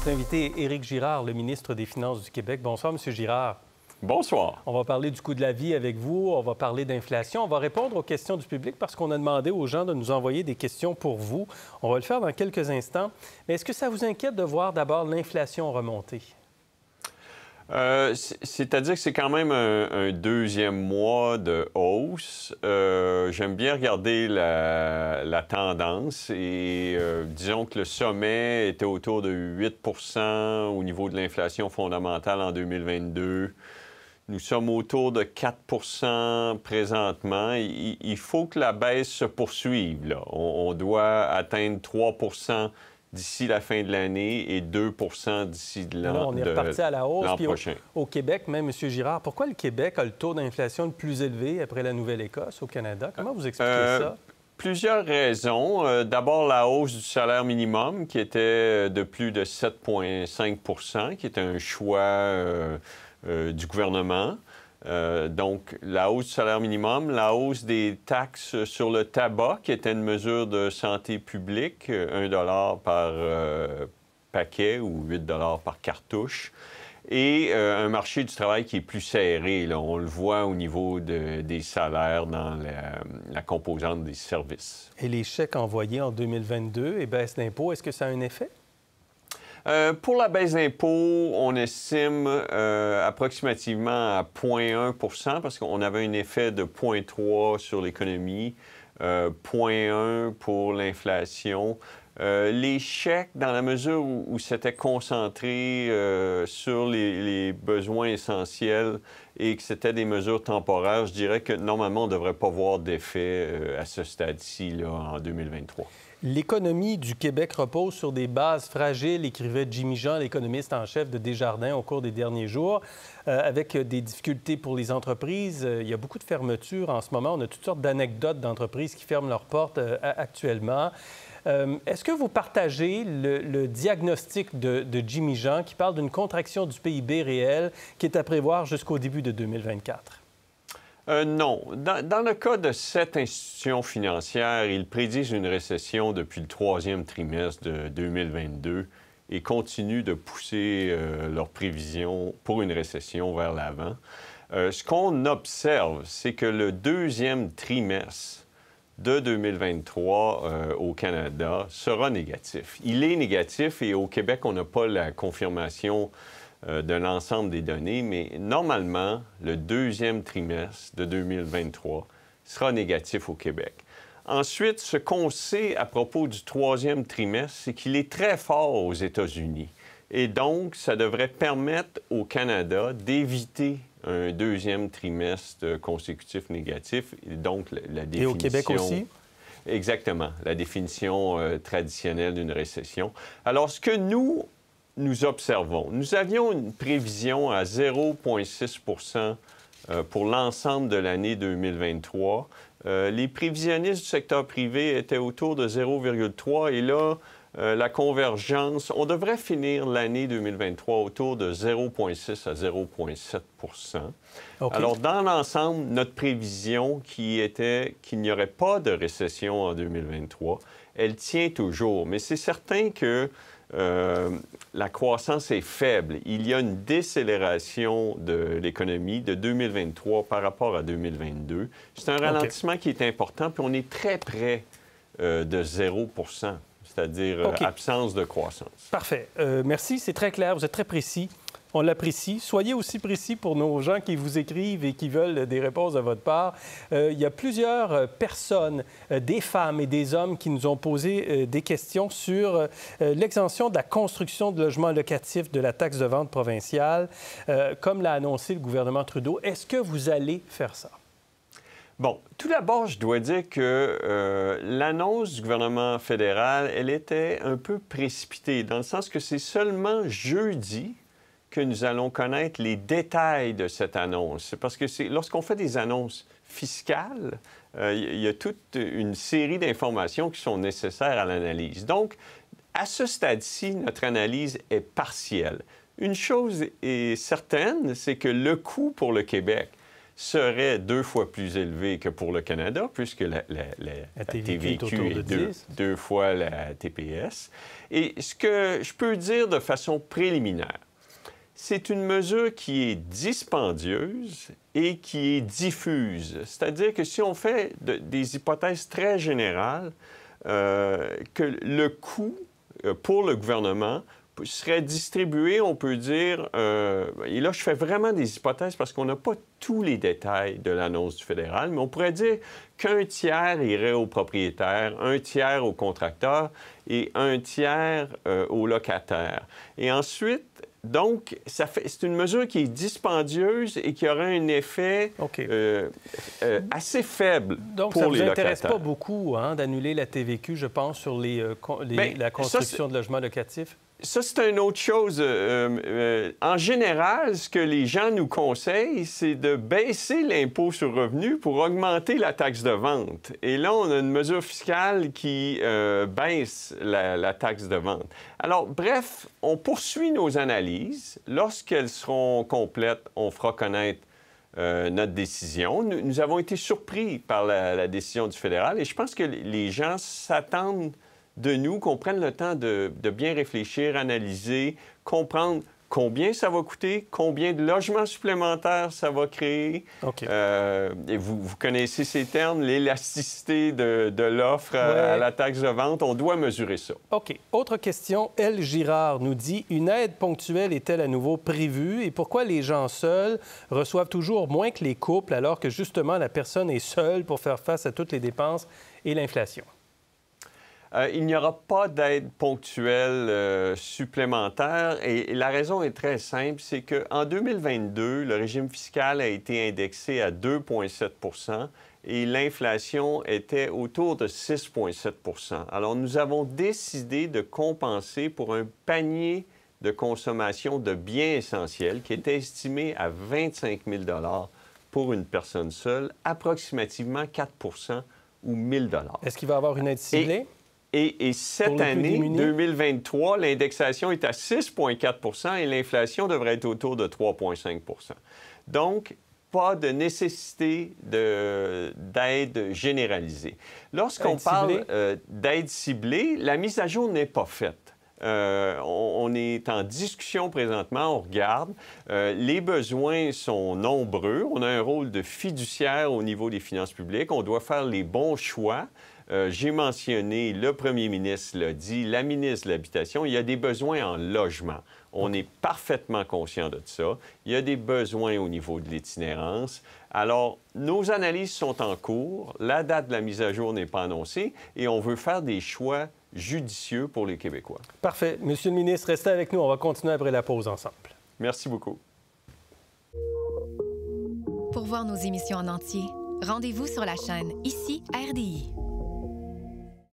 Notre invité Éric Girard, le ministre des Finances du Québec. Bonsoir, M. Girard. Bonsoir. On va parler du coût de la vie avec vous, on va parler d'inflation, on va répondre aux questions du public parce qu'on a demandé aux gens de nous envoyer des questions pour vous. On va le faire dans quelques instants. Mais est-ce que ça vous inquiète de voir d'abord l'inflation remonter? Euh, c'est-à-dire que c'est quand même un, deuxième mois de hausse. Euh, j'aime bien regarder la, tendance et euh, disons que le sommet était autour de 8 au niveau de l'inflation fondamentale en 2022. Nous sommes autour de 4 présentement. Il, faut que la baisse se poursuive. on doit atteindre 3 d'ici la fin de l'année et 2 d'ici l'an On est à la hausse. au, Québec, même, M. Girard, pourquoi le Québec a le taux d'inflation le plus élevé après la Nouvelle-Écosse au Canada? Comment vous expliquez euh, ça? plusieurs raisons. Euh, d'abord, la hausse du salaire minimum qui était euh, de plus de 7,5 qui était un choix du gouvernement. Euh, donc, la hausse du salaire minimum, la hausse des taxes sur le tabac, qui était une mesure de santé publique, 1 par euh, paquet ou 8 par cartouche, et euh, un marché du travail qui est plus serré. On le voit au niveau des salaires dans la, la, composante des services. Et les chèques envoyés en 2022 et baisse d'impôts, est-ce que ça a un effet? Euh, pour la baisse d'impôts, on estime euh, approximativement à 0,1 parce qu'on avait un effet de 0,3 sur l'économie, 0,1 euh, pour l'inflation. L'échec, dans la mesure où, c'était concentré sur les, les, besoins essentiels et que c'était des mesures temporaires, je dirais que normalement, on ne devrait pas voir d'effet à ce stade-ci, en 2023. L'économie du Québec repose sur des bases fragiles, écrivait Jimmy Jean, l'économiste en chef de Desjardins au cours des derniers jours, euh, avec des difficultés pour les entreprises. Euh, il y a beaucoup de fermetures en ce moment. On a toutes sortes d'anecdotes d'entreprises qui ferment leurs portes euh, actuellement. Est-ce que vous partagez le, diagnostic de, de, Jimmy Jean qui parle d'une contraction du PIB réel qui est à prévoir jusqu'au début de 2024? Euh, non. Dans, le cas de cette institution financière, ils prédisent une récession depuis le troisième trimestre de 2022 et continuent de pousser euh, leurs prévisions pour une récession vers l'avant. Euh, ce qu'on observe, c'est que le deuxième trimestre de 2023 au Canada sera négatif. Il est négatif et au Québec, on n'a pas la confirmation euh, de l'ensemble des données, mais normalement, le deuxième trimestre de 2023 sera négatif au Québec. Ensuite, ce qu'on sait à propos du troisième trimestre, c'est qu'il est très fort aux États-Unis. Et donc, ça devrait permettre au Canada d'éviter un deuxième trimestre euh, consécutif négatif, et donc la définition... Et au Québec aussi? Exactement, la définition euh, traditionnelle d'une récession. Alors, ce que nous, nous observons. Nous avions une prévision à 0,6 euh, pour l'ensemble de l'année 2023. Euh, les prévisionnistes du secteur privé étaient autour de 0,3 et là, euh, la convergence, on devrait finir l'année 2023 autour de 0,6 à 0,7 Alors, dans l'ensemble, notre prévision qui était qu'il n'y aurait pas de récession en 2023, elle tient toujours. Mais c'est certain que euh, la croissance est faible. Il y a une décélération de l'économie de 2023 par rapport à 2022. C'est un ralentissement qui est important, puis on est très près euh, de 0 c'est-à-dire euh, absence de croissance. Parfait. merci, c'est très clair, vous êtes très précis on l'apprécie. Soyez aussi précis pour nos gens qui vous écrivent et qui veulent des réponses de votre part. Euh, il y a plusieurs personnes, euh, des femmes et des hommes, qui nous ont posé euh, des questions sur l'exemption de la construction de logements locatifs de la taxe de vente provinciale, comme l'a annoncé le gouvernement Trudeau. Est-ce que vous allez faire ça? Bon, tout d'abord, je dois dire que l'annonce du gouvernement fédéral, elle était un peu précipitée, dans le sens que c'est seulement jeudi que nous allons connaître les détails de cette annonce. Parce que lorsqu'on fait des annonces fiscales, euh, il y a toute une série d'informations qui sont nécessaires à l'analyse. Donc, à ce stade-ci, notre analyse est partielle. Une chose est certaine, c'est que le coût pour le Québec serait deux fois plus élevé que pour le Canada, puisque la, la, TVQ, est de deux, deux fois la TPS. Et ce que je peux dire de façon préliminaire, c'est une mesure qui est dispendieuse et qui est diffuse. C'est-à-dire que si on fait des hypothèses très générales, euh, que le coût euh, pour le gouvernement serait distribué, on peut dire, euh, et là je fais vraiment des hypothèses parce qu'on n'a pas tous les détails de l'annonce du fédéral, mais on pourrait dire qu'un tiers irait aux propriétaires, un tiers au contracteur et un tiers aux locataires. Et ensuite, donc, c'est une mesure qui est dispendieuse et qui aura un effet euh, euh, assez faible pour les locataires. ça ne intéresse pas beaucoup hein, d'annuler la TVQ, je pense, sur euh, ben, la construction de logements locatifs? Ça, c'est une autre chose. Euh, euh, en général, ce que les gens nous conseillent, c'est de baisser l'impôt sur revenu pour augmenter la taxe de vente. Et là, on a une mesure fiscale qui euh, baisse la, taxe de vente. Alors, bref, on poursuit nos analyses. Lorsqu'elles seront complètes, on fera connaître notre décision. Nous, avons été surpris par la décision du fédéral et je pense que les gens s'attendent de nous, qu'on prenne le temps de, bien réfléchir, analyser, comprendre combien ça va coûter, combien de logements supplémentaires ça va créer. Euh, et vous, connaissez ces termes, l'élasticité de, l'offre euh, à, la taxe de vente. On doit mesurer ça. OK. Autre question. Elle Girard nous dit Une aide ponctuelle est-elle à nouveau prévue et pourquoi les gens seuls reçoivent toujours moins que les couples alors que justement la personne est seule pour faire face à toutes les dépenses et l'inflation? Euh, il n'y aura pas d'aide ponctuelle euh, supplémentaire et, la raison est très simple, c'est qu'en 2022, le régime fiscal a été indexé à 2,7 et l'inflation était autour de 6,7 Alors nous avons décidé de compenser pour un panier de consommation de biens essentiels qui était estimé à 25 000 pour une personne seule, approximativement 4 ou 1000 Est-ce qu'il va avoir une aide et, cette année, 2023, l'indexation est à 6,4 et l'inflation devrait être autour de 3,5 Donc, pas de nécessité d'aide généralisée. Lorsqu'on parle euh, d'aide ciblée, la mise à jour n'est pas faite. Euh, on, est en discussion présentement, on regarde. Euh, les besoins sont nombreux. On a un rôle de fiduciaire au niveau des finances publiques. On doit faire les bons choix. Euh, j'ai mentionné, le premier ministre l'a dit, la ministre de l'Habitation, il y a des besoins en logement. On est parfaitement conscient de ça. Il y a des besoins au niveau de l'itinérance. Alors, nos analyses sont en cours. La date de la mise à jour n'est pas annoncée et on veut faire des choix judicieux pour les Québécois. Parfait. Monsieur le ministre, restez avec nous. On va continuer après la pause ensemble. Merci beaucoup. Pour voir nos émissions en entier, rendez-vous sur la chaîne ici RDI.